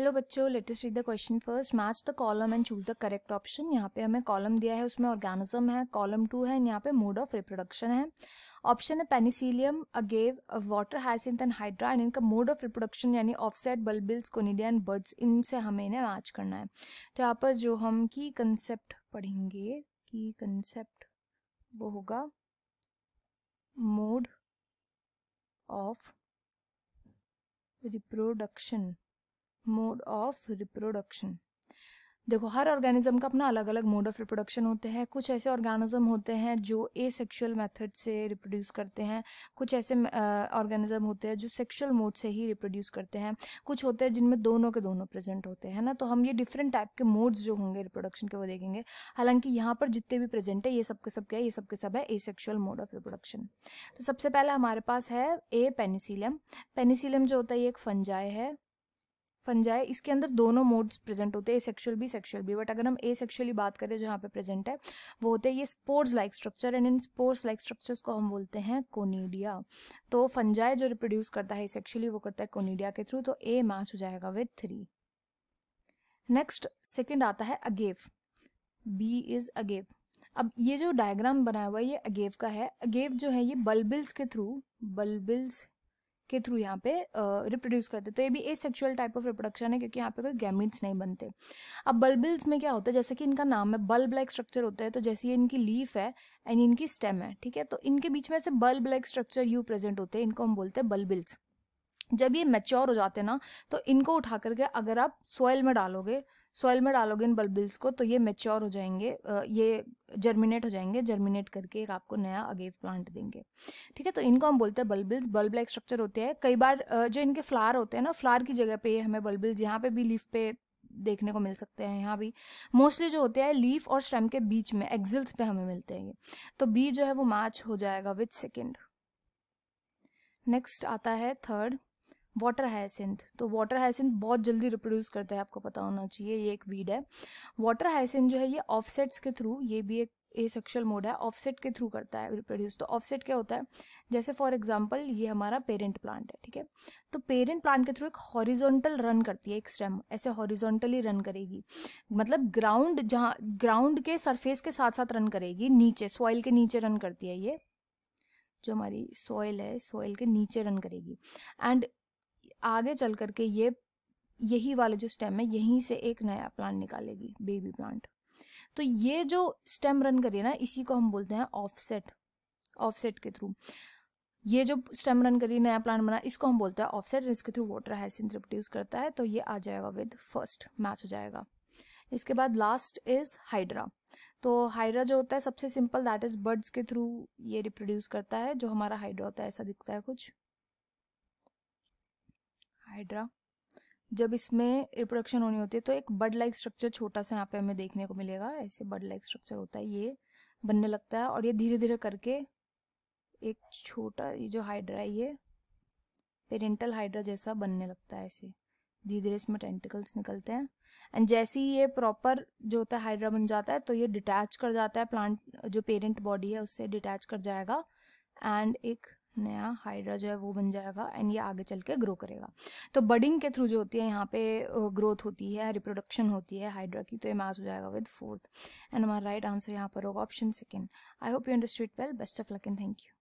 hello बच्चों latest read the question first match the column and choose the correct option यहाँ पे हमें column दिया है उसमें ऑर्गेनिज्म है कॉलम टू है यहाँ पे मोड ऑफ रिप्रोडक्शन है ऑप्शन है penicillium agave water hyacinth and hydra and इनका मोड ऑफ रिप्रोडक्शन यानी offset bulbils conidia and buds इनसे हमें इन्हें मैच करना है तो यहाँ पर जो हम की कंसेप्ट पढ़ेंगे की कंसेप्ट वो होगा mode of reproduction mode of reproduction देखो हर ऑर्गेनिज्म का अपना अलग अलग मोड ऑफ रिप्रोडक्शन होते हैं कुछ ऐसे ऑर्गेनिज्म होते हैं जो ए सेक्शुअल मैथड से रिप्रोड्यूस करते हैं कुछ ऐसे ऑर्गेनिज्म होते हैं जो सेक्शुअल मोड से ही रिप्रोड्यूस करते हैं कुछ होते हैं जिनमें दोनों के दोनों प्रेजेंट होते हैं ना तो हम ये डिफरेंट टाइप के मोड्स जो होंगे रिप्रोडक्शन के वो देखेंगे हालांकि यहाँ पर जितने भी प्रेजेंट है ये सब के सब क्या ये सब के सब है asexual mode of reproduction तो सबसे पहले हमारे पास है ए पेनिसिलियम पेनिसिलियम जो होता है ये एक फंजाई है फंजाई इसके अंदर दोनों मोड्स प्रेजेंट होते हैं ए सेक्शुअल भी सेक्शुअल भी बट अगर हम ए सेक्शुअली बात करें जो यहाँ पे प्रेजेंट है वो होते हैं ये spores like structure and in spores like structures को हम बोलते हैं कोनीडिया तो फंजाए जो रिप्रोड्यूस करता है सेक्शुअली वो करता है कोनीडिया के थ्रू तो ए मैच हो जाएगा विथ थ्री नेक्स्ट सेकेंड आता है अगेव बी इज अगेव अब ये जो डायग्राम बनाया हुआ है ये अगेव का है अगेव जो है ये बल्बिल्स के थ्रू बल्बिल्स के थ्रू यहाँ पे रिप्रोड्यूस करते तो ये भी asexual type of reproduction है क्योंकि यहाँ पे कोई गैमिट्स नहीं बनते अब बल्बिल्स में क्या होता है जैसे कि इनका नाम है बल्ब लाइक स्ट्रक्चर होता है तो जैसे ये इनकी लीफ है एंड इनकी स्टेम है ठीक है तो इनके बीच में से बल्ब लाइक स्ट्रक्चर यू प्रेजेंट होते हैं इनको हम बोलते हैं बल्बिल्स जब ये मेच्योर हो जाते हैं ना तो इनको उठा करके अगर आप सॉयल में डालोगे सॉइल में डालोगे इन बल्बिल्स को तो ये मेच्योर हो जाएंगे ये जर्मिनेट हो जाएंगे जर्मिनेट करके एक आपको नया अगेव प्लांट देंगे ठीक है तो इनको हम बोलते हैं बल्बिल्स बल्ब लाइक स्ट्रक्चर होते हैं कई बार जो इनके फ्लावर होते हैं ना फ्लावर की जगह पे हमें बल्बिल्स यहाँ पे भी लीफ पे देखने को मिल सकते हैं यहाँ भी मोस्टली जो होते हैं लीफ और स्टेम के बीच में एक्सिल्स पे हमें मिलते हैं ये तो बी जो है वो मैच हो जाएगा विथ सेकेंड नेक्स्ट आता है थर्ड वाटर हाइसिंथ तो वाटर हाइसिंथ बहुत जल्दी रिप्रोड्यूस करता है आपको पता होना चाहिए ये एक वीड है वाटर हाइसिंथ जो है ये ऑफसेट्स के थ्रू ये भी एक ए सेक्शुअल मोड है ऑफसेट के थ्रू करता है रिप्रोड्यूस तो ऑफसेट क्या होता है जैसे फॉर एग्जांपल ये हमारा पेरेंट प्लांट है ठीक है तो पेरेंट प्लांट के थ्रू एक हॉरिजॉन्टल रन करती है एक स्टेम ऐसे हॉरिजॉन्टली रन करेगी मतलब ग्राउंड जहाँ ग्राउंड के सरफेस के साथ साथ रन करेगी नीचे सॉइल के नीचे रन करती है ये जो हमारी सॉइल है सॉइल के नीचे रन करेगी एंड आगे चल करके ये यही वाले जो स्टेम है यहीं से एक नया प्लांट निकालेगी बेबी प्लांट तो ये जो स्टेम रन करिए ना इसी को हम बोलते हैं ऑफसेट ऑफसेट के थ्रू ये जो स्टेम रन करिए नया प्लांट बना इसको हम बोलते हैं ऑफसेट इसके थ्रू वाटर हाइसिंथ प्रोड्यूस करता है तो ये आ जाएगा विद फर्स्ट मैच हो जाएगा इसके बाद लास्ट इज हाइड्रा तो हाइड्रा जो होता है सबसे सिंपल दैट इज बर्ड्स के थ्रू ये रिप्रोड्यूस करता है जो हमारा हाइड्रा होता है ऐसा दिखता है कुछ हाइड्रा जब इसमें रिप्रोडक्शन होनी होती है तो एक बड लाइक स्ट्रक्चर छोटा सा यहाँ पे हमें देखने को मिलेगा ऐसे बड लाइक स्ट्रक्चर होता है ये बनने लगता है और ये धीरे धीरे करके एक छोटा ये जो हाइड्रा है ये पेरेंटल हाइड्रा जैसा बनने लगता है ऐसे धीरे धीरे इसमें टेंटिकल्स निकलते हैं एंड जैसे ही ये प्रॉपर जो होता है हाइड्रा बन जाता है तो ये डिटैच कर जाता है प्लांट जो पेरेंट बॉडी है उससे डिटैच कर जाएगा एंड एक नया हाइड्रा जो है वो बन जाएगा एंड ये आगे चल के ग्रो करेगा तो बडिंग के थ्रू जो होती है यहाँ पे ग्रोथ होती है रिप्रोडक्शन होती है हाइड्रा की तो ये मैच हो जाएगा विद फोर्थ एंड हमारा राइट आंसर यहाँ पर होगा option second I hope you understood well best of luck and thank you